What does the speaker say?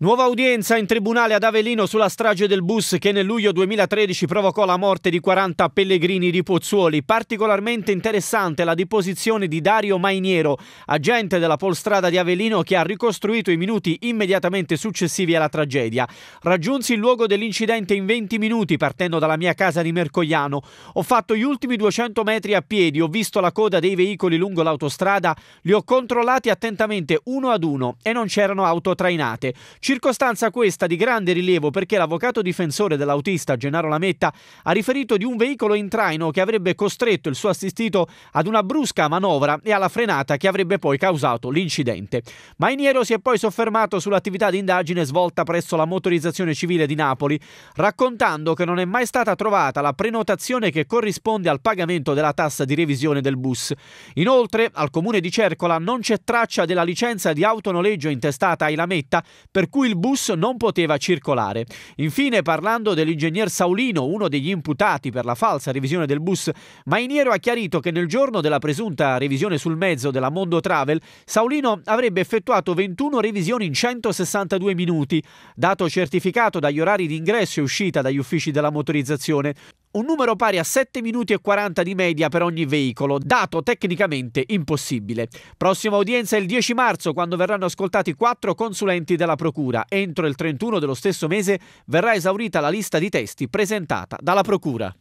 Nuova udienza in tribunale ad Avellino sulla strage del bus che nel luglio 2013 provocò la morte di 40 pellegrini di Pozzuoli. Particolarmente interessante la deposizione di Dario Mainiero, agente della polstrada di Avellino che ha ricostruito i minuti immediatamente successivi alla tragedia. Raggiunsi il luogo dell'incidente in 20 minuti partendo dalla mia casa di Mercogliano. Ho fatto gli ultimi 200 metri a piedi, ho visto la coda dei veicoli lungo l'autostrada, li ho controllati attentamente uno ad uno e non c'erano auto trainate. Circostanza questa di grande rilievo perché l'avvocato difensore dell'autista Gennaro Lametta ha riferito di un veicolo in traino che avrebbe costretto il suo assistito ad una brusca manovra e alla frenata che avrebbe poi causato l'incidente. Mainiero si è poi soffermato sull'attività di indagine svolta presso la motorizzazione civile di Napoli, raccontando che non è mai stata trovata la prenotazione che corrisponde al pagamento della tassa di revisione del bus. Inoltre, al comune di Cercola non c'è traccia della licenza di autonoleggio intestata ai Lametta, per cui cui il bus non poteva circolare. Infine, parlando dell'ingegner Saulino, uno degli imputati per la falsa revisione del bus, Mainiero ha chiarito che nel giorno della presunta revisione sul mezzo della Mondo Travel, Saulino avrebbe effettuato 21 revisioni in 162 minuti, dato certificato dagli orari di ingresso e uscita dagli uffici della motorizzazione un numero pari a 7 minuti e 40 di media per ogni veicolo, dato tecnicamente impossibile. Prossima udienza il 10 marzo, quando verranno ascoltati quattro consulenti della Procura. Entro il 31 dello stesso mese verrà esaurita la lista di testi presentata dalla Procura.